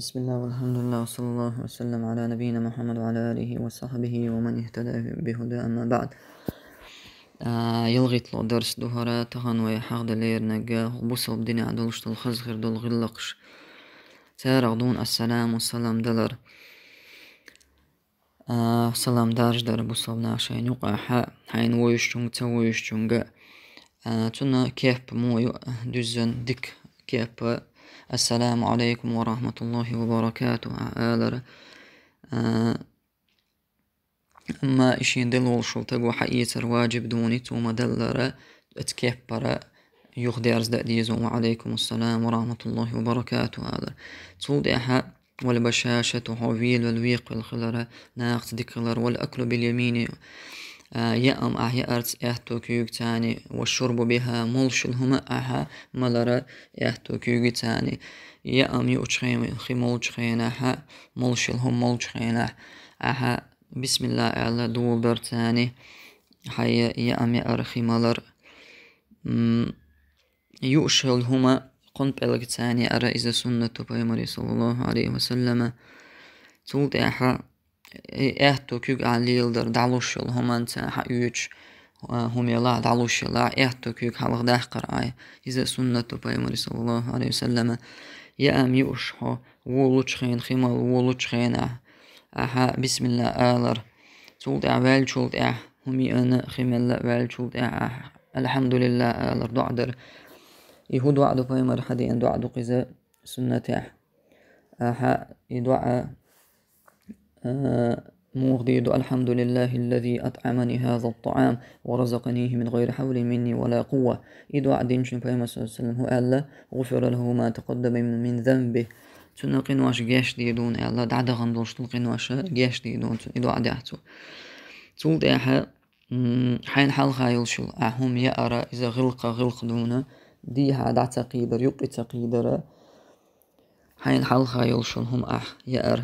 بسم الله والحمد لله وصلى الله وسلم على نبينا محمد وعلى آله وصحبه ومن اهتدى بهدى أما بعد آه، يلغي طلع درس دوهرا تهان ويحاق دلير نجاه وبصل بدني عدلش الخزغر دل غلقش تارغ دون السلام والسلام دلر آه، سلام دارش در بصل ناشين يقع حا حين ويشتون تويشتون جا آه، تنا كيف مو دوزن دك كيف السلام عليكم ورحمة الله وبركاته أعالر أما إشي دل والشلتق وحقيتر واجب دوني توما دلر اتكبر يخدي أرز دأديز وعليكم السلام ورحمة الله وبركاته أعالر تولد أحد والبشاشة وحويل والويق والخلر ناقت دكلر والأكل باليمين آه، يأم أحيا أه، أرتس كيوك تاني والشرب بها ملش هما أحا أه، ملرا كيوك تاني يأم يؤتشخين خي ملشخين أحا ملشن هم ملشخين أحا بسم الله أعلى دو تاني حيا يأم يأرخي ملر يؤشل هما قنب تاني أرى إذا سنة بيمري صلى الله عليه وسلم تولد أحا ertök alildir daluşul homan ha üç humela daluşula ertök yük halgda qaray ize sunnetu peygamber sallallahu aleyhi ve selleme ya am yuşhu wulu çıxın ximal wulu çıxına aha bismillah alar çuld əvəl çuld ə humi ana ximalla əvəl çuld ə elhamdülillah alar duadır يهو دعاء دو بيمر حدي ان دعاء دو قزة سنة احا يدعاء آه، مغديد الحمد لله الذي أطعمني هذا الطعام ورزقنيه من غير حول مني ولا قوة إدو عدين عليه وسلم هو ألا غفر له ما تقدم من ذنبه تنا قنواش جاش ديدون ألا دعدا غندوش تلقنواش قنواش جاش ديدون إدو عدي أحتو تولد أحا حين حال غايل شل أهم يأرى إذا غلق غلق دونا دي دع تقيدر يقي تقيدر حين حال غايل شل هم أح يأرى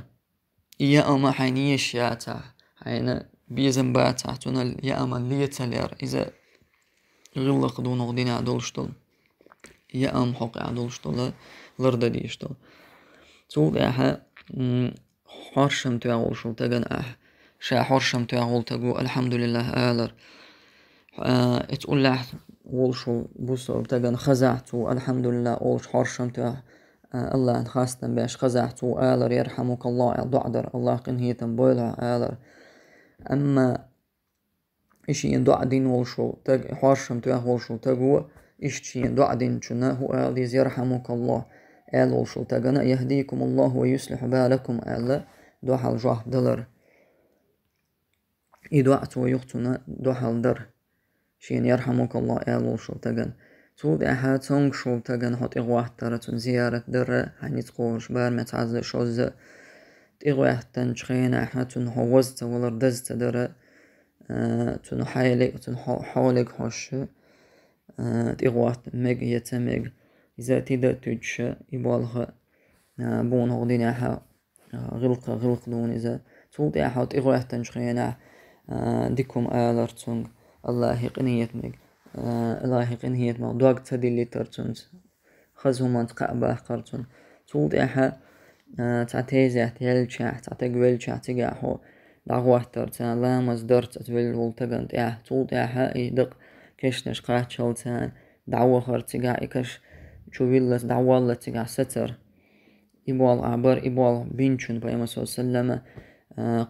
ia uma rainha chata, rainha بيزنبات تعتون يا أما لي تلير إذا غلق دون غدين عدولشتول يا أم حق عدولشتول لرد ديشتول تود أحا حرشم تعول شو تجن أح شا حرشم تعول تجو الحمد لله آلر اه، اتقول لح ولشو بصر تجن خزعت الحمد لله أول حرشم تعول الله خاصة باش خزعتو آلر يرحمك الله دعدر الله قنهيتن بولع آلر أما إشي دعدين ولشو تج حوارشم تاه ولشو تجو إشي دعدين هو آليز يرحمك الله آل ولشو تاقنا يهديكم الله ويسلح بالكم آل دوح الجاه دلر إدعت ويختنا دوح در شين يرحمك الله آل ولشو تجن تو به هاتونگ شو تگن هات اغوا هتارتون زيارة در هني تقوش بار ما تعز شوز تغوا هتن شخينا هاتون هوزت ولر دزت دره تون حيلي تون اقوه تن مگ یت مگ إذا تيدا تجش يبالغ بون هغدين ها غلق غلق دون إذا تولد أحد إغوا هتن شخينا دیکم آلر تون الله قنیت مگ آه، لاحقا هي موضوع اقتصادي اللي ترتون خزو منطقة تقابه قرتون توضيحها آه، تعطي زعتي للشاح تعطي قبل شاح تقاحو دعوة ترتان لا مصدر تتبل ولتقن تقاح إحا إيدق كيش نشقاه شلتان دعوة خر تقاح كش شوبيل دعوة الله تقاح ستر إبوال عبر إبوال بنشن بأيما صلى الله عليه آه، وسلم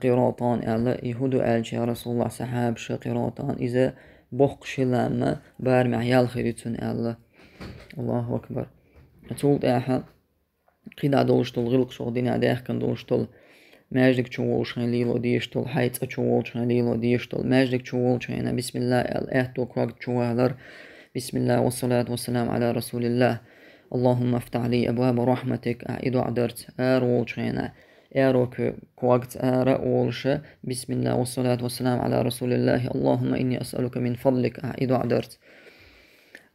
قيروطان أعلى يهدو ألشي رسول الله سحاب شقيروطان إذا bog kişilərinə bərmək yal xeyri üçün əllə. Allahu akbar. Çoldu əhəl. Qida doğuşdul, qılq çoğ dinə dəyəxkən doğuşdul. Məclik çoğul çəylilo deyişdul, hayca çoğul çəylilo deyişdul. Məclik çoğul çəynə bismillah əl əhdu qaq çoğalar. Bismillah və salatu və salam alə Rasulillah. Allahumma iftah li əbvəbə rəhmətik, əidu ədərt, ər oğul çəynə. روك كوكت آراء ورشا بسم الله والصلاة والسلام على رسول الله اللهم إني أسألك من فضلك أعيدو عدرت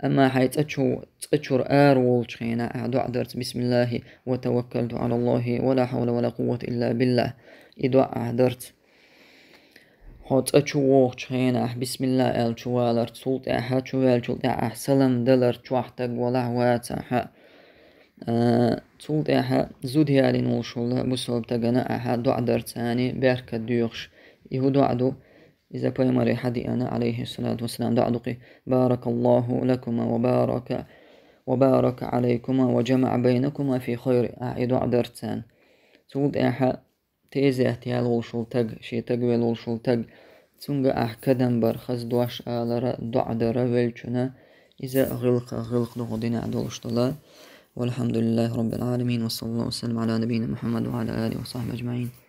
أما حيث أتشو أتشر آر والشخينة أعدو عدرت بسم الله وتوكلت على الله ولا حول ولا قوة إلا بالله إدو عدرت حوت أتشو والشخينة بسم الله شوالر تسلط أحا شوال شلت أحسلم دلر شوحتك ولا هواتا تولد احا زود هالين hialin بسول تغنى احا دو عدر تاني tani berka duyuqş. دو عدو إذا بيمر حدي أنا عليه الصلاة والسلام دو دعدقي بارك الله لكما وبارك وبارك عليكما وجمع بينكما في خير دو عدر تان تولد إحا تيزي احتيال وشول تغ شي تقويل وشول تغ تونغ أح كدن برخز دواش آلر دعدر ويلچنا إذا غلق غلق دو دغدين عدولشتلا والحمد لله رب العالمين وصلى الله وسلم على نبينا محمد وعلى آله وصحبه أجمعين